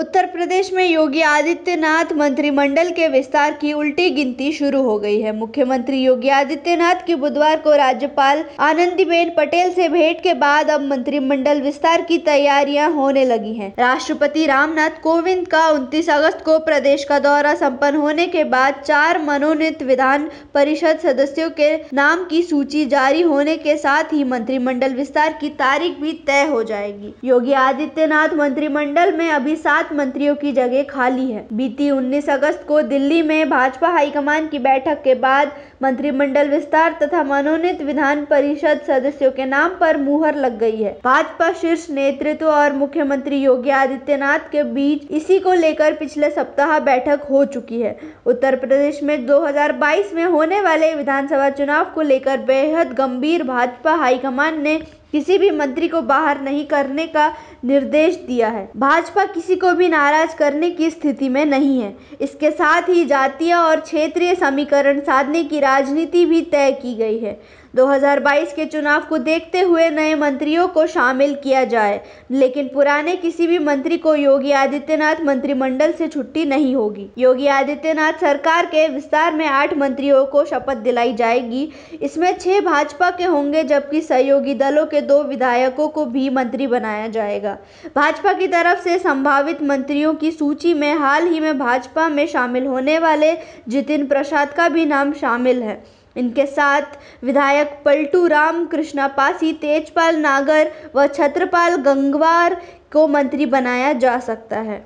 उत्तर प्रदेश में योगी आदित्यनाथ मंत्रिमंडल के विस्तार की उल्टी गिनती शुरू हो गई है मुख्यमंत्री योगी आदित्यनाथ की बुधवार को राज्यपाल आनंदीबेन पटेल से भेंट के बाद अब मंत्रिमंडल विस्तार की तैयारियां होने लगी हैं राष्ट्रपति रामनाथ कोविंद का 29 अगस्त को प्रदेश का दौरा सम्पन्न होने के बाद चार मनोनीत विधान परिषद सदस्यों के नाम की सूची जारी होने के साथ ही मंत्रिमंडल विस्तार की तारीख भी तय हो जाएगी योगी आदित्यनाथ मंत्रिमंडल में अभी सात सात मंत्रियों की जगह खाली है बीती 19 अगस्त को दिल्ली में भाजपा हाईकमान की बैठक के बाद मंत्रिमंडल विस्तार तथा मनोनीत विधान परिषद सदस्यों के नाम पर मुहर लग गई है भाजपा शीर्ष नेतृत्व और मुख्यमंत्री योगी आदित्यनाथ के बीच इसी को लेकर पिछले सप्ताह बैठक हो चुकी है उत्तर प्रदेश में 2022 में होने वाले विधानसभा चुनाव को लेकर बेहद गंभीर भाजपा हाईकमान ने किसी भी मंत्री को बाहर नहीं करने का निर्देश दिया है भाजपा किसी को भी नाराज करने की स्थिति में नहीं है इसके साथ ही जातीय और क्षेत्रीय समीकरण साधने की राजनीति भी तय की गई है 2022 के चुनाव को देखते हुए नए मंत्रियों को शामिल किया जाए लेकिन पुराने किसी भी मंत्री को योगी आदित्यनाथ मंत्रिमंडल से छुट्टी नहीं होगी योगी आदित्यनाथ सरकार के विस्तार में आठ मंत्रियों को शपथ दिलाई जाएगी इसमें छह भाजपा के होंगे जबकि सहयोगी दलों के दो विधायकों को भी मंत्री बनाया जाएगा भाजपा की तरफ से संभावित मंत्रियों की सूची में हाल ही में भाजपा में शामिल होने वाले जितिन प्रसाद का भी नाम शामिल है इनके साथ विधायक पलटू राम कृष्णा पासी तेजपाल नागर व छत्रपाल गंगवार को मंत्री बनाया जा सकता है